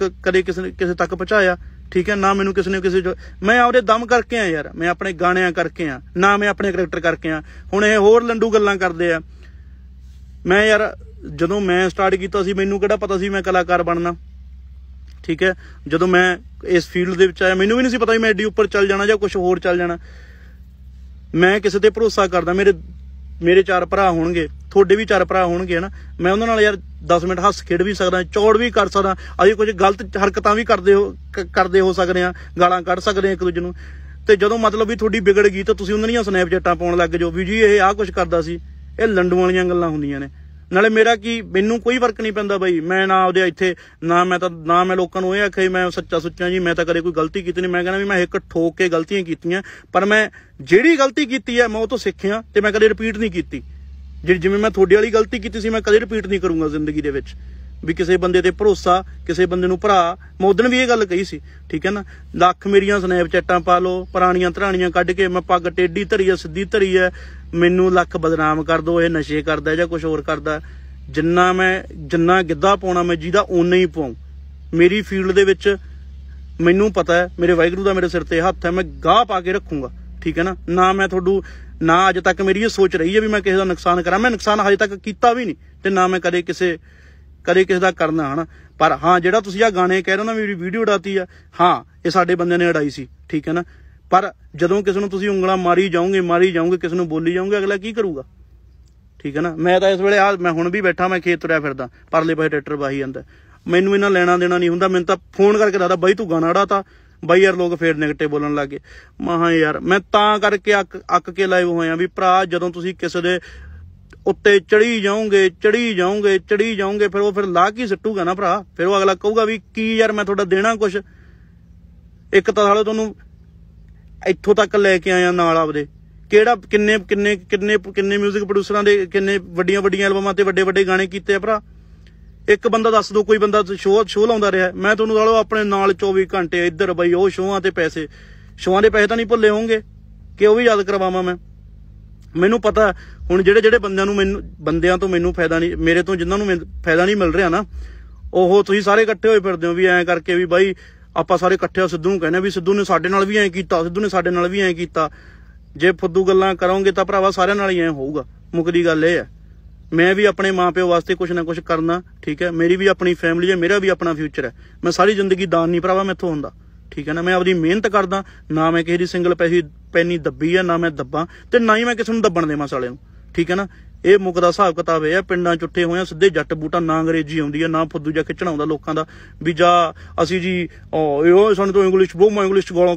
ਕਦੇ ਕਿਸੇ ਨੇ ਕਿਸੇ ਤੱਕ ਪਹੁੰਚਾਇਆ ਠੀਕ ਹੈ ਨਾ ਮੈਨੂੰ ਕਿਸੇ ਨੇ ਕਿਸੇ ਮੈਂ ਆਪਦੇ ਦਮ ਕਰਕੇ ਆ ਯਾਰ ਮੈਂ ਆਪਣੇ ਗਾਣਿਆਂ ਕਰਕੇ ਆ ਨਾ ਮੈਂ ਆਪਣੇ ਕੈਰੈਕਟਰ ਕਰਕੇ ਆ ਹੁਣ ਇਹ ਹੋਰ ਲੰਡੂ ਗੱਲਾਂ ਕਰਦੇ ਆ ਮੈਂ ਯਾਰ ਜਦੋਂ ਮੈਂ ਸਟਾਰਟ ਕੀਤਾ ਸੀ ਮੈਨੂੰ ਕਿਹੜਾ ਪਤਾ ਸੀ ਮੈਂ ਕਲਾਕਾਰ ਬਣਨਾ ਠੀਕ ਹੈ ਜਦੋਂ ਮੈਂ ਇਸ ਫੀਲਡ ਦੇ ਵਿੱਚ ਆਇਆ ਮੈਨੂੰ ਵੀ ਨਹੀਂ ਸੀ ਪਤਾ ਵੀ ਮੈਂ ਐਡੀ ਉੱਪਰ ਚੱਲ ਜਾਣਾ ਜਾਂ ਕੁਝ ਹੋਰ ਚੱਲ ਜਾਣਾ ਮੈਂ ਕਿਸੇ ਤੇ ਭਰੋਸਾ ਕਰਦਾ ਮੇਰੇ ਮੇਰੇ ਚਾਰ ਭਰਾ ਹੋਣਗੇ ਤੁਹਾਡੇ ਵੀ ਚਾਰ ਭਰਾ ਹੋਣਗੇ ਹਨਾ ਮੈਂ ਉਹਨਾਂ ਨਾਲ ਯਾਰ 10 ਮਿੰਟ ਹੱਸ ਖੇਡ ਵੀ ਸਕਦਾ ਚੌੜ ਵੀ ਕਰ ਸਕਦਾ ਅਸੀਂ ਕੁਝ ਗਲਤ ਹਰਕਤਾਂ ਵੀ ਕਰਦੇ ਹੋ ਕਰਦੇ ਹੋ ਸਕਦੇ ਆ ਗਾਲਾਂ ਕੱਢ ਸਕਦੇ ਆ ਇੱਕ ਦੂਜੇ ਨੂੰ ਤੇ ਜਦੋਂ ਮਤਲਬ ਵੀ ਤੁਹਾਡੀ ਵਿਗੜ ਗਈ ਤਾਂ ਤੁਸੀਂ ਉਹਨਾਂ ਦੀਆਂ ਸਨੈਪਚੈਟਾਂ ਪਾਉਣ ਲੱਗ ਜਾਓ ਵੀ ਜੀ ਇਹ ਆਹ ਕੁਝ ਕਰਦਾ ਸੀ ਇਹ ਲੰਡੂਆਂ ਵਾਲੀਆਂ ਗੱਲਾਂ ਹੁੰਦੀਆਂ ਨੇ ਨਾਲੇ ਮੇਰਾ ਕੀ ਮੈਨੂੰ ਕੋਈ ਫਰਕ ਨਹੀਂ ਪੈਂਦਾ ਬਾਈ ਮੈਂ ਨਾ ਉਹਦੇ ਇੱਥੇ ਨਾ ਮੈਂ ਤਾਂ ਨਾ ਮੈਂ ਲੋਕਾਂ ਨੂੰ ਇਹ ਆਖਿਆ ਮੈਂ ਸੱਚਾ ਸੁੱਚਾ ਜੀ ਮੈਂ ਤਾਂ ਕਦੇ ਕੋਈ ਗਲਤੀ ਕੀਤੀ ਨਹੀਂ ਮੈਂ ਕਹਿੰਦਾ ਵੀ ਮੈਂ ਇੱਕ ਠੋਕ ਕੇ ਗਲਤੀਆਂ ਕੀਤੀਆਂ ਪਰ ਮੈਂ ਜਿਹੜੀ ਗਲਤੀ ਕੀਤੀ ਹੈ ਮੈਂ ਉਹ ਤੋਂ ਸਿੱਖਿਆ ਤੇ ਮੈਂ ਕਦੇ ਰਿਪੀਟ ਨਹੀਂ ਕੀਤੀ ਜਿਹੜੀ ਜਿਵੇਂ ਮੈਂ ਤੁਹਾਡੇ ਵਾਲੀ ਗਲਤੀ ਕੀਤੀ ਸੀ ਮੈਂ ਕਦੇ ਰਿਪੀਟ ਨਹੀਂ ਕਰੂੰਗਾ ਜ਼ਿੰਦਗੀ ਦੇ ਵਿੱਚ ਵੀ ਕਿਸੇ ਬੰਦੇ ਤੇ ਭਰੋਸਾ ਕਿਸੇ ਬੰਦੇ ਨੂੰ ਭਰਾ ਮੋਦਨ ਵੀ ਇਹ ਗੱਲ ਕਹੀ ਸੀ ਠੀਕ ਹੈ ਨਾ ਲੱਖ ਮੇਰੀਆਂ ਸਨੈਪਚੈਟਾਂ ਪਾ ਲਓ ਪੁਰਾਣੀਆਂ ਧਰਾਣੀਆਂ ਕੱਢ ਕੇ ਮੈਂ ਪੱਗ ਟੇਢੀ ਧਰੀ ਐ ਸਿੱਧੀ ਧਰੀ ਐ ਮੈਨੂੰ ਲੱਖ ਬਦਨਾਮ ਕਰ ਦੋ ਇਹ ਨਸ਼ੇ ਕਰਦਾ ਜਾਂ ਕੁਝ ਹੋਰ ਕਰਦਾ ਜਿੰਨਾ ਮੈਂ ਜਿੰਨਾ ਗਿੱਧਾ ਪਾਉਣਾ ਮੈਂ ਜਿਹਦਾ ਉਨਾ ਹੀ ਪਾਉ ਮੇਰੀ ਫੀਲਡ ਦੇ ਵਿੱਚ ਮੈਨੂੰ ਪਤਾ ਹੈ ਮੇਰੇ ਵਾਹਿਗੁਰੂ ਦਾ ਮੇਰੇ ਸਿਰ ਤੇ ਹੱਥ ਹੈ ਮੈਂ ਗਾਹ ਪਾ ਕੇ ਰੱਖੂੰਗਾ ਠੀਕ ਹੈ ਨਾ ਨਾ ਮੈਂ ਤੁਹਾਨੂੰ ਨਾ ਅਜੇ ਤੱਕ ਮੇਰੀ ਇਹ ਸੋਚ ਰਹੀ ਹੈ ਵੀ ਮੈਂ ਕਿਸੇ ਦਾ ਨੁਕਸਾਨ ਕਰਾਂ ਮੈਂ ਨੁਕਸਾਨ ਹਜੇ ਤੱਕ ਕੀਤਾ ਵੀ ਨਹੀਂ ਤੇ ਨਾ ਮੈਂ ਕਦੇ ਕਿਸੇ ਕਦੇ ਕਿਸੇ ਦਾ ਕਰਨਾ ਹਨ ਪਰ ਹਾਂ ਜਿਹੜਾ ਤੁਸੀਂ ਆ ਗਾਣੇ ਕਹਿ ਰਹੇ ਹੋ ਨਾ ਮੇਰੀ ਵੀਡੀਓ ਉਡਾਤੀ ਆ ਹਾਂ ਇਹ ਸਾਡੇ ਬੰਦੇ ਨੇ ਉਡਾਈ ਸੀ ਠੀਕ ਹੈ ਨਾ ਪਰ ਜਦੋਂ ਕਿਸੇ ਨੂੰ ਤੁਸੀਂ ਉਂਗਲਾਂ ਮਾਰੀ ਜਾਓਗੇ ਮਾਰੀ ਜਾਓਗੇ ਕਿਸੇ ਨੂੰ ਬੋਲੀ ਜਾਓਗੇ ਅਗਲਾ ਕੀ ਕਰੂਗਾ ਠੀਕ ਹੈ ਨਾ ਮੈਂ ਤਾਂ ਇਸ ਵੇਲੇ ਆ ਮੈਂ ਹੁਣ ਵੀ ਬੈਠਾ ਮੈਂ ਖੇਤ ਤੁਰਿਆ ਫਿਰਦਾ ਪਰਲੇ ਪਾਸੇ ਟਰੈਕਟਰ ਵਾਹੀ ਜਾਂਦਾ ਮੈਨੂੰ ਇਹਨਾਂ ਲੈਣਾ ਦੇਣਾ ਨਹੀਂ ਹੁੰਦਾ ਮੈਨੂੰ ਤਾਂ ਫੋਨ ਕਰਕੇ ਦੱਸਦਾ ਬਾਈ ਤੂੰ ਗਾਣਾ ਉਡਾਤਾ ਬਾਈ ਯਾਰ ਲੋਕ ਫੇਰ 네ਗੇਟਿਵ ਬੋਲਣ ਲੱਗੇ ਮਾਹਾ ਯਾਰ ਮੈਂ ਤਾਂ ਕਰਕੇ ਅੱਕ ਅੱਕ ਕੇ ਲਾਈਵ ਹੋਇਆ ਵੀ ਭਰਾ ਜਦੋਂ ਤੁਸੀਂ ਕਿਸੇ ਦੇ ਉੱਤੇ ਚੜੀ ਜਾਓਗੇ ਚੜੀ ਜਾਓਗੇ ਚੜੀ ਜਾਓਗੇ ਫਿਰ ਉਹ ਫਿਰ ਲਾ ਕੀ ਸੱਟੂਗਾ ਨਾ ਭਰਾ ਫਿਰ ਉਹ ਅਗਲਾ ਕਹੂਗਾ ਵੀ ਕੀ ਯਾਰ ਮੈਂ ਤੁਹਾਡਾ ਦੇਣਾ ਕੁਛ ਇੱਕ ਤਾਂ ਸਾਲੇ ਤੁਹਾਨੂੰ ਇੱਥੋਂ ਤੱਕ ਲੈ ਕੇ ਆਇਆ ਨਾਲ ਆਪਦੇ ਕਿਹੜਾ ਕਿੰਨੇ ਕਿੰਨੇ ਕਿੰਨੇ ਕਿੰਨੇ 뮤직 ਪ੍ਰੋਡਿਊਸਰਾਂ ਦੇ ਕਿੰਨੇ ਵੱਡੀਆਂ ਵੱਡੀਆਂ ਐਲਬਮਾਂ ਤੇ ਵੱਡੇ ਵੱਡੇ ਗਾਣੇ ਕੀਤੇ ਆ ਭਰਾ ਇੱਕ ਬੰਦਾ ਦੱਸ ਦੋ ਕੋਈ ਬੰਦਾ ਸ਼ੋਅ ਸ਼ੋਅ ਲਾਉਂਦਾ ਰਿਹਾ ਮੈਂ ਤੁਹਾਨੂੰ ਲਾ ਲਓ ਆਪਣੇ ਨਾਲ 24 ਘੰਟੇ ਇੱਧਰ ਬਈ ਉਹ ਸ਼ੋਆਂ ਤੇ ਪੈਸੇ ਸ਼ੋਆਂ ਦੇ ਪੈਸੇ ਤਾਂ ਨਹੀਂ ਭੁੱਲੇ ਹੋਣਗੇ ਕਿ ਉਹ ਵੀ ਯਾਦ ਕਰਵਾਵਾਂ ਮੈਂ ਮੈਨੂੰ ਪਤਾ ਹੁਣ ਜਿਹੜੇ ਜਿਹੜੇ ਬੰਦਿਆਂ ਨੂੰ ਮੈਨੂੰ ਬੰਦਿਆਂ ਤੋਂ ਮੈਨੂੰ ਫਾਇਦਾ ਨਹੀਂ ਮੇਰੇ ਤੋਂ ਜਿਨ੍ਹਾਂ ਨੂੰ ਫਾਇਦਾ ਨਹੀਂ ਮਿਲ ਰਿਹਾ ਨਾ ਉਹ ਤੁਸੀਂ ਸਾਰੇ ਇਕੱਠੇ ਹੋਏ ਫਿਰਦੇ ਹੋ ਵੀ ਐਂ ਕਰਕੇ ਵੀ ਬਾਈ ਆਪਾਂ ਸਾਰੇ ਇਕੱਠੇ ਹੋ ਸਿੱਧੂ ਨੂੰ ਕਹਿੰਦੇ ਵੀ ਸਿੱਧੂ ਨੇ ਸਾਡੇ ਨਾਲ ਵੀ ਐਂ ਕੀਤਾ ਸਿੱਧੂ ਨੇ ਸਾਡੇ ਨਾਲ ਵੀ ਐਂ ਕੀਤਾ ਜੇ ਫੁੱਦੂ ਗੱਲਾਂ ਕਰੋਗੇ ਤਾਂ ਭਰਾਵਾ ਸਾਰਿਆਂ ਨਾਲ ਹੀ ਐਂ ਹੋਊਗਾ ਮੁਕਦੀ ਗੱਲ ਇਹ ਹੈ ਮੈਂ ਵੀ ਆਪਣੇ ਮਾਪਿਓ ਵਾਸਤੇ ਕੁਝ ਨਾ ਕੁਝ ਕਰਨਾ ਠੀਕ ਹੈ ਮੇਰੀ ਵੀ ਆਪਣੀ ਫੈਮਿਲੀ ਹੈ ਮੇਰਾ ਵੀ ਆਪਣਾ ਫਿਊਚਰ ਹੈ ਮੈਂ ਸਾਰੀ ਜ਼ਿੰਦਗੀ ਦਾਨ ਨਹੀਂ ਭਰਾਵਾ ਮੈਥੋਂ ਹੁੰਦਾ ਠੀਕ ਹੈ ਨਾ ਮੈਂ ਆਪਦੀ ਮਿਹਨਤ ਕਰਦਾ ਨਾ ਮੈਂ ਕਿਸੇ ਦੀ ਸਿੰਗਲ ਪੈਸੀ ਪੈਨੀ ਦੱਬੀ ਹੈ ਨਾ ਮੈਂ ਦੱਬਾਂ ਤੇ ਨਾ ਹੀ ਮੈਂ ਕਿਸੇ ਨੂੰ ਦੱਬਣ ਦੇਵਾਂ ਸਾਲੇ ਨੂੰ ਠੀਕ ਹੈ ਨਾ ਇਹ ਮੁਕਦਾ ਹਿਸਾਬ ਕਿਤਾਬ ਇਹ ਆ ਪਿੰਡਾਂ ਚੁੱਟੇ ਹੋਏ ਆ ਸਿੱਧੇ ਜੱਟ ਬੂਟਾ ਨਾ ਅੰਗਰੇਜ਼ੀ ਆਉਂਦੀ ਆ ਨਾ ਫੁੱਦੂ ਜਾ ਖਿੱਚਣਾ ਆਉਂਦਾ ਲੋਕਾਂ ਦਾ ਵੀ ਜਾ ਅਸੀਂ ਜੀ ਉਹ ਸਾਨੂੰ ਤੋਂ ਇੰਗਲਿਸ਼ ਮੈਂ ਇੰਗਲਿਸ਼ ਗੋਲੋਂ